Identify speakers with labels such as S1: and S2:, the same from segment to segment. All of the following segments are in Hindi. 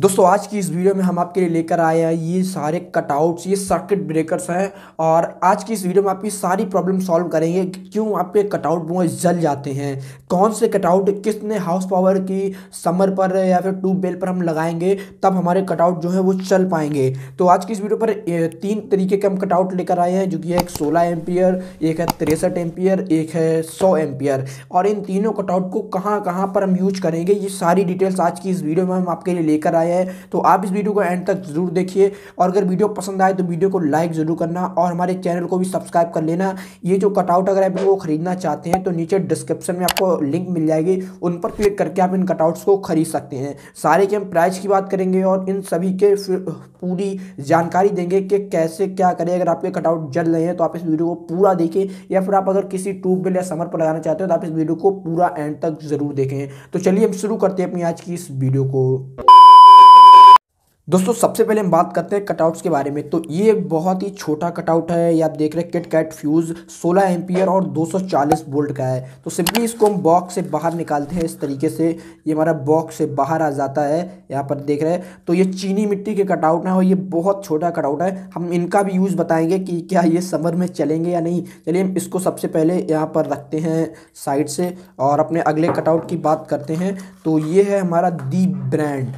S1: दोस्तों आज की इस वीडियो में हम आपके लिए लेकर आए हैं ये सारे कटआउट्स ये सर्किट ब्रेकर्स हैं और आज की इस वीडियो में आपकी सारी प्रॉब्लम सॉल्व करेंगे क्यों आपके कटआउट वो जल जाते हैं कौन से कटआउट कितने हाउस पावर की समर पर या फिर ट्यूब बेल पर हम लगाएंगे तब हमारे कटआउट जो है वो चल पाएंगे तो आज की इस वीडियो पर तीन तरीके के हम कटआउट लेकर आए हैं जो कि एक सोलह एम्पियर एक है तिरसठ एम्पियर एक है सौ एम्पियर और इन तीनों कटआउट को कहाँ कहाँ पर हम यूज करेंगे ये सारी डिटेल्स आज की इस वीडियो में हम आपके लिए लेकर आए आया है तो आप इस वीडियो को एंड तक जरूर देखिए और अगर वीडियो पसंद आए तो वीडियो को लाइक ज़रूर करना और हमारे चैनल को भी सब्सक्राइब कर लेना ये जो कटआउट अगर आप इनको खरीदना चाहते हैं तो नीचे डिस्क्रिप्शन में आपको लिंक मिल जाएगी उन पर क्लिक करके आप इन कटआउट्स को खरीद सकते हैं सारे के हम प्राइस की बात करेंगे और इन सभी के पूरी जानकारी देंगे कि कैसे क्या करें अगर आपके कटआउट जल रहे हैं तो आप इस वीडियो को पूरा देखें या फिर आप अगर किसी ट्यूबवेल या समर पर लगाना चाहते हो तो आप इस वीडियो को पूरा एंड तक ज़रूर देखें तो चलिए हम शुरू करते हैं अपनी आज की इस वीडियो को दोस्तों सबसे पहले हम बात करते हैं कटआउट्स के बारे में तो ये बहुत ही छोटा कटआउट है ये आप देख रहे हैं किट कैट फ्यूज़ 16 एम्पियर और 240 वोल्ट का है तो सिंपली इसको हम बॉक्स से बाहर निकालते हैं इस तरीके से ये हमारा बॉक्स से बाहर आ जाता है यहाँ पर देख रहे हैं तो ये चीनी मिट्टी के कटआउट हैं और ये बहुत छोटा कटआउट है हम इनका भी यूज़ बताएँगे कि क्या ये समर में चलेंगे या नहीं चलिए हम इसको सबसे पहले यहाँ पर रखते हैं साइड से और अपने अगले कटआउट की बात करते हैं तो ये है हमारा दी ब्रांड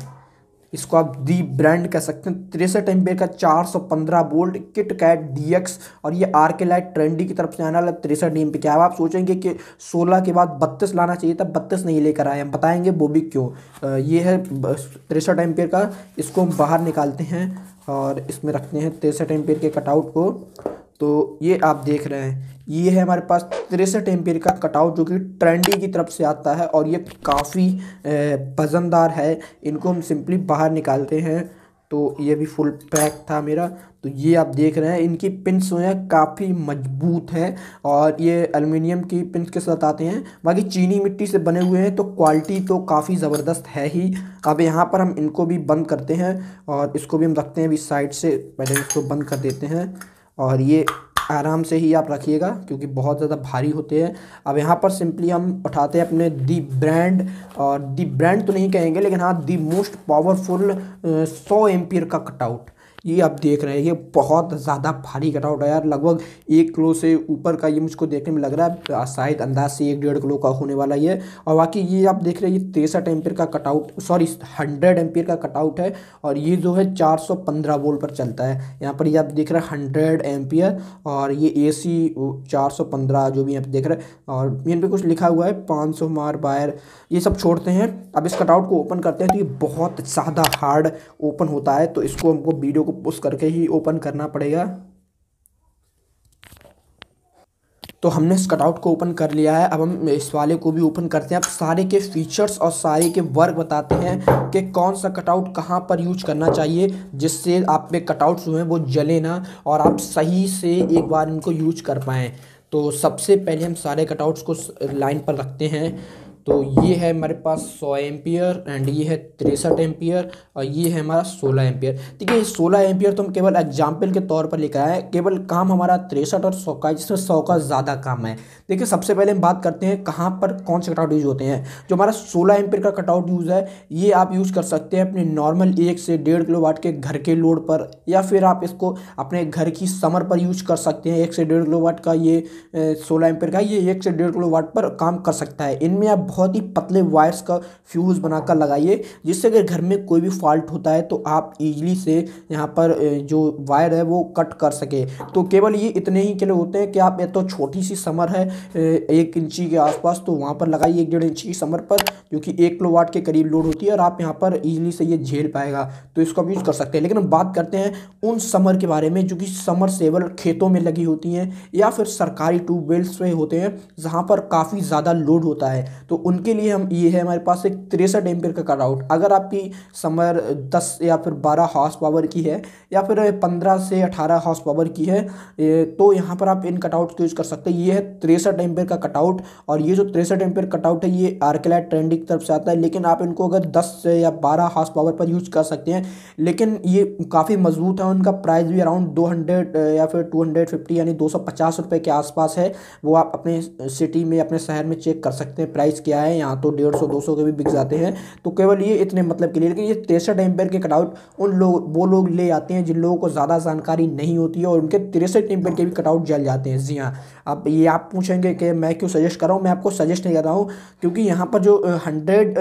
S1: इसको आप दी ब्रांड कह सकते हैं तिरसठ एम्पेयर का 415 बोल्ट किट कैट डी और ये आर के लाइट ट्रेंडी की तरफ से आने वाला तिरसठ एम क्या है आप सोचेंगे कि 16 के बाद 32 लाना चाहिए था 32 नहीं लेकर आए हम बताएंगे वो भी क्यों ये है तिरसठ एम्पेयर का इसको हम बाहर निकालते हैं और इसमें रखते हैं तिरसठ एम्पेयर के कटआउट को तो ये आप देख रहे हैं ये है हमारे पास तिरसठ एम का कटाव जो कि ट्रेंडी की तरफ से आता है और ये काफ़ी वज़नदार है इनको हम सिंपली बाहर निकालते हैं तो ये भी फुल पैक था मेरा तो ये आप देख रहे हैं इनकी पिंस जो है काफ़ी मजबूत है और ये अलमीनियम की पिंस के साथ आते हैं बाकी चीनी मिट्टी से बने हुए हैं तो क्वालिटी तो काफ़ी ज़बरदस्त है ही अब यहाँ पर हम इनको भी बंद करते हैं और इसको भी हम रखते हैं अभी साइड से पहले इसको बंद कर देते हैं और ये आराम से ही आप रखिएगा क्योंकि बहुत ज़्यादा भारी होते हैं अब यहाँ पर सिंपली हम उठाते हैं अपने दी ब्रांड और दी ब्रांड तो नहीं कहेंगे लेकिन हाँ दी मोस्ट पावरफुल सौ एम्पियर का कटआउट ये आप देख रहे हैं ये बहुत ज़्यादा भारी कटआउट है यार लगभग एक किलो से ऊपर का ये मुझको देखने में लग रहा है शायद अंदाज से एक डेढ़ किलो का होने वाला ये और बाकी ये आप देख रहे हैं ये तिरसठ एम्पियर का कटआउट सॉरी हंड्रेड एम्पियर का कटआउट है और ये जो है चार सौ पंद्रह वोल्ट पर चलता है यहाँ पर ये आप देख रहे हैं हंड्रेड एम्पियर और ये ए सी चार सौ पंद्रह जो भी यहाँ पर देख रहे हैं और इन पर कुछ लिखा हुआ है पाँच सौ मार बायर ये सब छोड़ते हैं अब इस कटआउट को ओपन करते हैं तो ये बहुत ज़्यादा हार्ड ओपन होता है तो इसको हमको वीडियो को पुश करके ही ओपन करना पड़ेगा तो हमने इस कटआउट को ओपन कर लिया है अब हम इस वाले को भी ओपन करते हैं अब सारे के फीचर्स और सारे के वर्क बताते हैं कि कौन सा कटआउट कहां पर यूज करना चाहिए जिससे आप में कटआउट्स हुए हैं वो जले ना और आप सही से एक बार इनको यूज कर पाएँ तो सबसे पहले हम सारे कटआउट्स को लाइन पर रखते हैं तो ये है हमारे पास सौ एम्पियर एंड ये है तिरसठ एम्पियर और ये है हमारा सोलह एम्पियर ठीक है सोलह एम्पियर तो हम केवल एग्जाम्पल के तौर पर लिखा है केवल काम हमारा तिरसठ और सौ का जिसमें सौ का ज़्यादा काम है देखिए सबसे पहले हम बात करते हैं कहाँ पर कौन से कटआउट यूज़ होते हैं जो हमारा सोलह एम्पियर का कटआउट यूज़ है ये आप यूज़ कर सकते हैं अपने नॉर्मल एक से डेढ़ किलो वाट के घर के लोड पर या फिर आप इसको अपने घर की समर पर यूज कर सकते हैं एक से डेढ़ किलो वाट का ये सोलह एम्पियर का ये एक से डेढ़ किलो वाट पर काम कर सकता है इनमें आप बहुत बहुत ही पतले वायर्स का फ्यूज़ बनाकर लगाइए जिससे अगर घर में कोई भी फॉल्ट होता है तो आप इजीली से यहाँ पर जो वायर है वो कट कर सके तो केवल ये इतने ही के लिए होते हैं कि आप या तो छोटी सी समर है एक इंची के आसपास तो वहाँ पर लगाइए एक डेढ़ इंची की समर पर जो कि एक किलो वाट के करीब लोड होती है और आप यहाँ पर ईजिली से ये झेल पाएगा तो इसको आप यूज़ कर सकते हैं लेकिन हम बात करते हैं उन समर के बारे में जो कि समर सेवल खेतों में लगी होती हैं या फिर सरकारी ट्यूबवेल्स में होते हैं जहाँ पर काफ़ी ज़्यादा लोड होता है तो उनके लिए हम ये है हमारे पास एक तिरसठ एम्पियर का कट आउट अगर आपकी समर दस या फिर बारह हॉर्स पावर की है या फिर पंद्रह से अठारह हॉर्स पावर की है तो यहाँ पर आप इन कटआउट को यूज़ कर सकते हैं ये है तिरसठ एम्पियर का कटआउट और ये जो तिरसठ एम्पियर कटआउट है ये आर्कलाइट ट्रेंडिंग की तरफ से आता है लेकिन आप इनको अगर दस से या बारह हॉर्स पावर पर यूज कर सकते हैं लेकिन ये काफ़ी मजबूत है उनका प्राइस भी अराउंड दो हंड्रेड या फिर टू हंड्रेड फिफ्टी यानी दो सौ पचास रुपये के आसपास है वो आप अपने सिटी में अपने शहर में चेक कर सकते हैं प्राइस के क्या है यहाँ तो डेढ़ सौ दो सौ के भी बिक जाते हैं तो केवल ये इतने मतलब के लिए लेकिन ये तिरसठ एम्पेयर के कटआउट उन लोग वो लोग ले आते हैं जिन लोगों को ज़्यादा जानकारी नहीं होती है और उनके तिरसठ एम्पेयर के भी कटआउट जल जाते हैं जी हाँ अब ये आप पूछेंगे कि मैं क्यों सजेस्ट कर रहा हूँ मैं आपको सजेस्ट नहीं कर रहा हूँ क्योंकि यहाँ पर जो हंड्रेड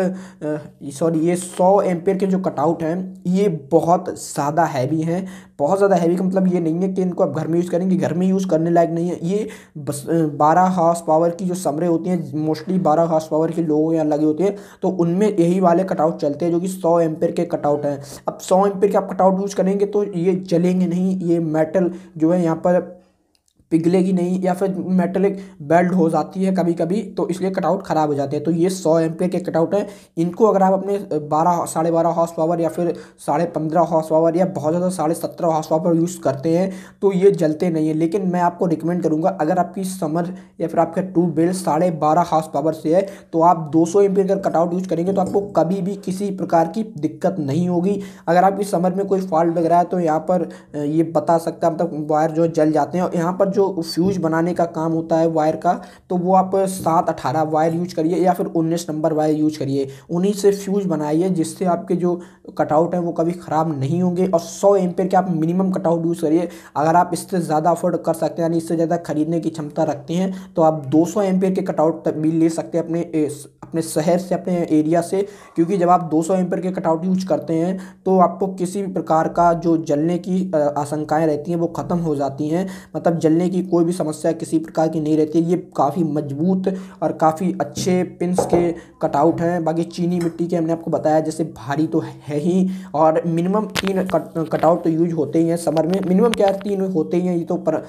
S1: सॉरी ये सौ एम्पेयर के जो कटआउट हैं ये बहुत ज़्यादा हैवी हैं बहुत ज़्यादा हैवी का मतलब ये नहीं है कि इनको आप घर में यूज़ करेंगे घर में यूज़ करने लायक नहीं है ये बस बारह हाउस पावर की जो समरे होती हैं मोस्टली बारह हाउस पावर के लोगों यहाँ लगे होते हैं तो उनमें यही वाले कटआउट चलते हैं जो कि सौ एम्पेयर के कटआउट हैं अब सौ एम्पेयर के आप कटआउट यूज़ करेंगे तो ये जलेंगे नहीं ये मेटल जो है यहाँ पर पिघलेगी नहीं या फिर मेटलिक बेल्ट हो जाती है कभी कभी तो इसलिए कटआउट ख़राब हो जाते हैं तो ये सौ एम के कटआउट हैं इनको अगर आप अपने बारह साढ़े बारह हॉर्स पावर या फिर साढ़े पंद्रह हॉर्स पावर या बहुत ज़्यादा साढ़े सत्रह हॉर्स पावर यूज़ करते हैं तो ये जलते नहीं है लेकिन मैं आपको रिकमेंड करूँगा अगर आपकी समर या फिर आपका ट्यूब बेल साढ़े बारह हॉर्स पावर से है तो आप दो सौ एम्पियर का कटआउट यूज़ करेंगे तो आपको कभी भी किसी प्रकार की दिक्कत नहीं होगी अगर आपकी समर में कोई फॉल्ट वगैरह है तो यहाँ पर ये बता सकता है मतलब वायर जो जल जाते हैं और यहाँ पर जो जो फ्यूज बनाने का काम होता है वायर का तो वो आप सात अठारह वायर यूज करिए या फिर उन्नीस नंबर वायर यूज करिए उन्हीं से फ्यूज बनाइए जिससे आपके जो कटआउट हैं वो कभी ख़राब नहीं होंगे और सौ एम्पेयर के आप मिनिमम कटआउट यूज़ करिए अगर आप इससे ज़्यादा अफोर्ड कर सकते हैं यानी इससे ज़्यादा खरीदने की क्षमता रखते हैं तो आप दो सौ के कटआउट भी ले सकते हैं अपने अपने शहर से अपने एरिया से क्योंकि जब आप 200 एम्पर के कटआउट यूज करते हैं तो आपको किसी भी प्रकार का जो जलने की आशंकाएँ रहती हैं वो ख़त्म हो जाती हैं मतलब जलने की कोई भी समस्या किसी प्रकार की नहीं रहती ये काफ़ी मजबूत और काफ़ी अच्छे पिंस के कटआउट हैं बाकी चीनी मिट्टी के हमने आपको बताया जैसे भारी तो है ही और मिनिमम तीन कटआउट तो यूज होते ही हैं समर में मिनिमम क्या तीन होते ही हैं ये तो पर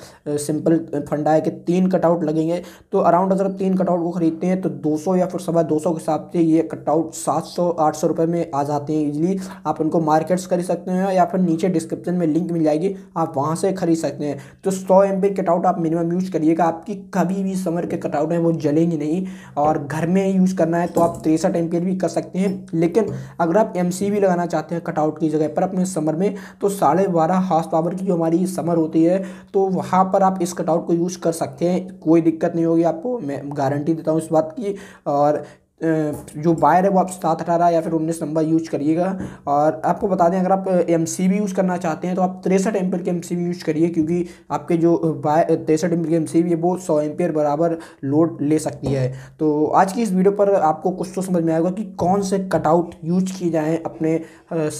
S1: सिंपल फंडा है कि तीन कटआउट लगेंगे तो अराउंड अगर तीन कटआउट को खरीदते हैं तो 200 या फिर सवा 200 के हिसाब से ये कटआउट 700 800 रुपए में आ जाते हैं इजली आप उनको मार्केट्स खरीद सकते हैं या फिर नीचे डिस्क्रिप्शन में लिंक मिल जाएगी आप वहाँ से खरीद सकते हैं तो सौ एम पी कटआउट आप मिनिमम यूज़ करिएगा आपकी कभी भी समर के कटआउट हैं वो जलेंगे नहीं और घर में यूज़ करना है तो आप तिरसठ एम भी कर सकते हैं लेकिन अगर आप एम भी लगाना चाहते हैं कटआउट की जगह पर अपने समर में तो साढ़े बारह हार्स पावर की जो हमारी समर होती है तो वहाँ पर आप इस कटआउट को यूज़ कर सकते हैं कोई दिक्कत नहीं होगी आपको मैं गारंटी देता हूँ इस बात की और जो वायर है वो आप सात अठारह या फिर उन्नीस नंबर यूज करिएगा और आपको बता दें अगर आप एम सी यूज़ करना चाहते हैं तो आप तिरसठ एम्पियर के एम सी यूज़ करिए क्योंकि आपके जो वायर तिरसठ एम्पियर के एम सी है वो सौ एम्पियर बराबर लोड ले सकती है तो आज की इस वीडियो पर आपको कुछ तो समझ में आएगा कि कौन से कटआउट यूज किए जाएँ अपने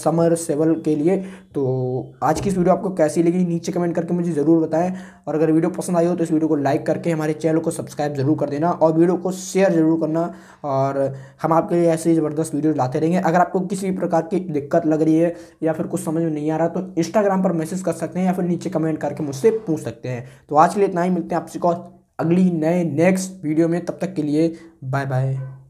S1: समर सेवल के लिए तो आज की इस वीडियो आपको कैसी लगी नीचे कमेंट करके मुझे ज़रूर बताएँ और अगर वीडियो पसंद आई हो तो इस वीडियो को लाइक करके हमारे चैनल को सब्सक्राइब जरूर कर देना और वीडियो को शेयर जरूर करना और हम आपके लिए ऐसे ज़बरदस्त वीडियो लाते रहेंगे अगर आपको किसी भी प्रकार की दिक्कत लग रही है या फिर कुछ समझ में नहीं आ रहा तो इंस्टाग्राम पर मैसेज कर सकते हैं या फिर नीचे कमेंट करके मुझसे पूछ सकते हैं तो आज के लिए इतना ही मिलते हैं आपसे को अगली नए नेक्स्ट वीडियो में तब तक के लिए बाय बाय